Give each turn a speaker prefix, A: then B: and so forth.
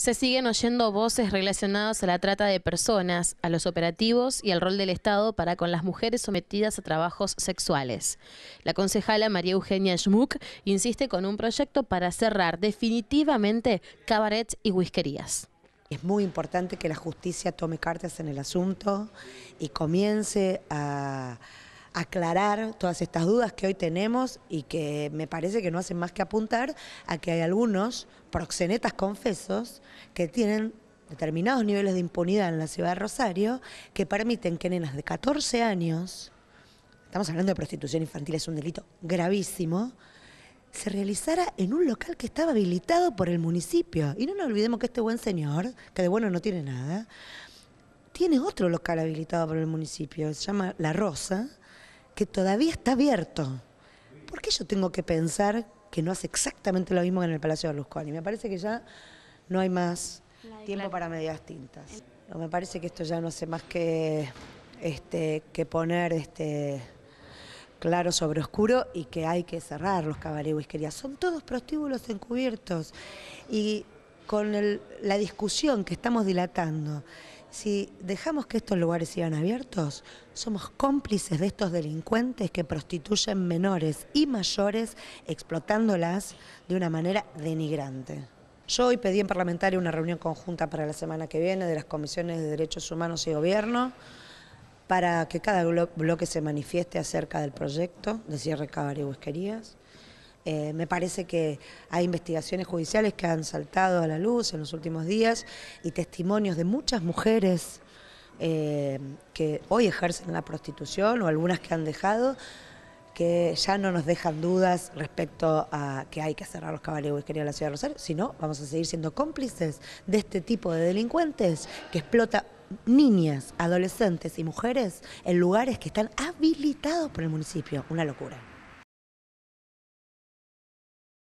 A: Se siguen oyendo voces relacionadas a la trata de personas, a los operativos y al rol del Estado para con las mujeres sometidas a trabajos sexuales. La concejala María Eugenia Schmuck insiste con un proyecto para cerrar definitivamente cabarets y whiskerías. Es muy importante que la
B: justicia tome cartas en el asunto y comience a aclarar todas estas dudas que hoy tenemos y que me parece que no hacen más que apuntar a que hay algunos proxenetas confesos que tienen determinados niveles de impunidad en la ciudad de Rosario que permiten que nenas de 14 años, estamos hablando de prostitución infantil, es un delito gravísimo, se realizara en un local que estaba habilitado por el municipio. Y no nos olvidemos que este buen señor, que de bueno no tiene nada, tiene otro local habilitado por el municipio, se llama La Rosa, que todavía está abierto. ¿Por qué yo tengo que pensar que no hace exactamente lo mismo que en el Palacio de Berlusconi? Me parece que ya no hay más tiempo para medias tintas. Me parece que esto ya no hace más que, este, que poner este, claro sobre oscuro y que hay que cerrar los y quería Son todos prostíbulos encubiertos y con la discusión que estamos dilatando si dejamos que estos lugares sigan abiertos, somos cómplices de estos delincuentes que prostituyen menores y mayores explotándolas de una manera denigrante. Yo hoy pedí en parlamentario una reunión conjunta para la semana que viene de las comisiones de derechos humanos y gobierno para que cada bloque se manifieste acerca del proyecto de cierre Cabar y Huesquerías. Eh, me parece que hay investigaciones judiciales que han saltado a la luz en los últimos días y testimonios de muchas mujeres eh, que hoy ejercen la prostitución o algunas que han dejado que ya no nos dejan dudas respecto a que hay que cerrar los caballos de en la ciudad de Rosario, sino vamos a seguir siendo cómplices de este tipo de delincuentes que explota niñas, adolescentes y mujeres en lugares que están habilitados por el municipio. Una locura.